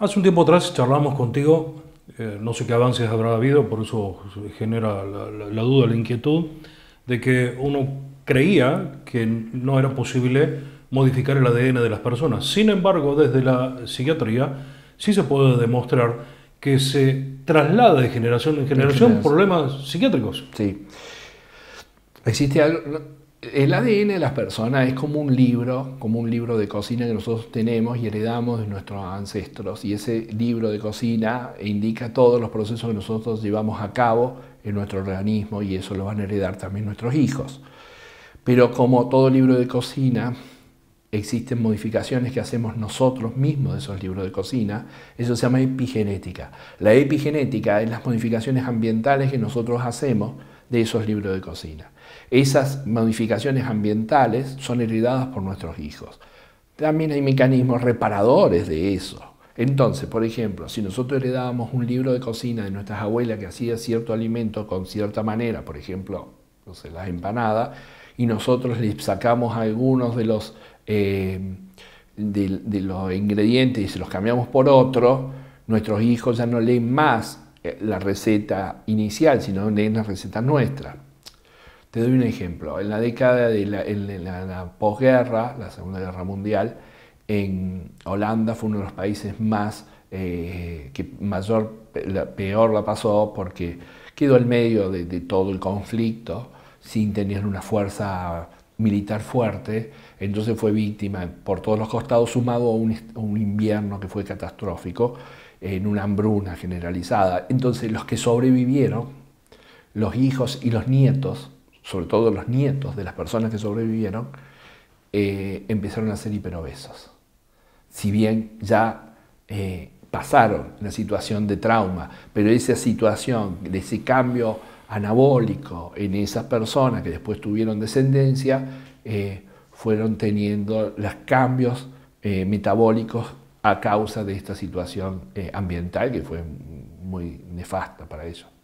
Hace un tiempo atrás charlamos contigo, eh, no sé qué avances habrá habido, por eso genera la, duda, la inquietud, de que uno creía que no era posible modificar el ADN de las personas. Sin embargo, desde la psiquiatría sí se puede demostrar que se traslada de generación en generación, en generación. problemas psiquiátricos. Sí. Existe algo, el ADN de las personas es como un libro, como un libro de cocina que nosotros tenemos y heredamos de nuestros ancestros. Y ese libro de cocina indica todos los procesos que nosotros llevamos a cabo en nuestro organismo y eso lo van a heredar también nuestros hijos. Pero como todo libro de cocina, existen modificaciones que hacemos nosotros mismos de esos libros de cocina. Eso se llama epigenética. La epigenética es las modificaciones ambientales que nosotros hacemos de esos libros de cocina. Esas modificaciones ambientales son heredadas por nuestros hijos. También hay mecanismos reparadores de eso. Entonces, por ejemplo, si nosotros heredábamos un libro de cocina de nuestras abuelas que hacía cierto alimento con cierta manera, por ejemplo, las empanadas, y nosotros les sacamos algunos de los, eh, de los ingredientes y se los cambiamos por otro, nuestros hijos ya no leen más eh, la receta inicial, sino es la receta nuestra. Te doy un ejemplo. En la década de la, posguerra, la Segunda Guerra Mundial, en Holanda fue uno de los países más eh, que mayor, peor la pasó porque quedó en medio de, todo el conflicto sin tener una fuerza militar fuerte, entonces fue víctima por todos los costados, sumado a un invierno que fue catastrófico en una hambruna generalizada. Entonces los que sobrevivieron, los hijos y los nietos, sobre todo los nietos de las personas que sobrevivieron, eh, empezaron a ser hiperobesos. Si bien ya eh, pasaron la situación de trauma, pero esa situación, ese cambio anabólico en esas personas que después tuvieron descendencia, eh, fueron teniendo los cambios metabólicos a causa de esta situación eh, ambiental que fue muy nefasta para ellos.